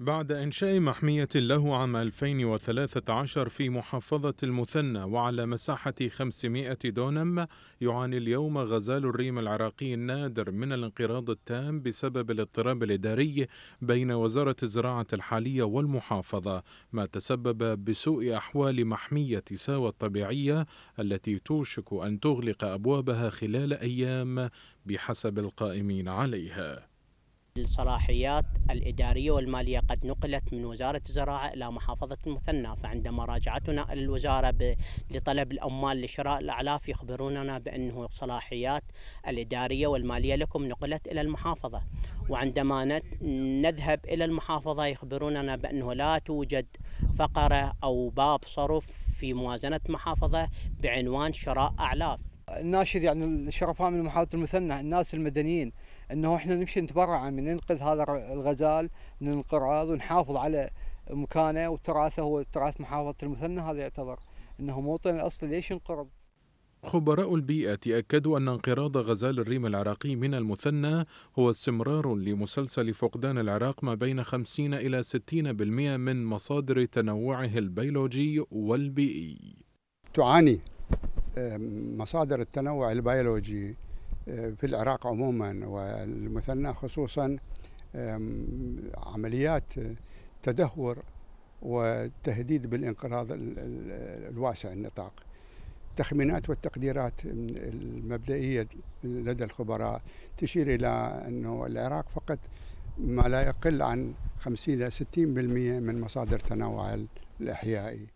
بعد إنشاء محمية له عام 2013 في محافظة المثنى وعلى مساحة 500 دونم يعاني اليوم غزال الريم العراقي النادر من الانقراض التام بسبب الاضطراب الإداري بين وزارة الزراعة الحالية والمحافظة ما تسبب بسوء أحوال محمية ساوى الطبيعية التي توشك أن تغلق أبوابها خلال أيام بحسب القائمين عليها الصلاحيات الإدارية والمالية قد نقلت من وزارة الزراعة إلى محافظة المثنى فعندما راجعتنا إلى الوزارة لطلب الأموال لشراء الأعلاف يخبروننا بأنه صلاحيات الإدارية والمالية لكم نقلت إلى المحافظة وعندما نذهب إلى المحافظة يخبروننا بأنه لا توجد فقرة أو باب صرف في موازنة محافظة بعنوان شراء أعلاف الناشد يعني الشرفاء من محافظه المثنى الناس المدنيين انه احنا نمشي نتبرع من ننقذ هذا الغزال من الانقراض ونحافظ على مكانه وتراثه هو تراث محافظه المثنى هذا يعتبر انه موطن الاصلي ليش ينقرض خبراء البيئة أكدوا أن انقراض غزال الريم العراقي من المثنى هو استمرار لمسلسل فقدان العراق ما بين 50 إلى 60% من مصادر تنوعه البيولوجي والبيئي تعاني مصادر التنوع البيولوجي آه، في العراق عموما والمثنى خصوصا عمليات تدهور وتهديد بالانقراض الواسع النطاق التخمينات والتقديرات المبدئية لدى الخبراء تشير إلى أنه العراق فقط ما لا يقل عن 50 إلى 60% من مصادر تنوع الإحيائي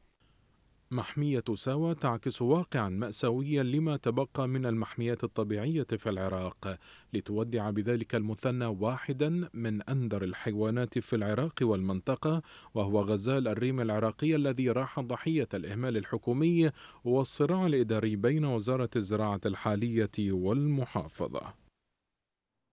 محمية ساوا تعكس واقعا مأساويا لما تبقى من المحميات الطبيعية في العراق لتودع بذلك المثنى واحدا من أندر الحيوانات في العراق والمنطقة وهو غزال الريم العراقي الذي راح ضحية الإهمال الحكومي والصراع الإداري بين وزارة الزراعة الحالية والمحافظة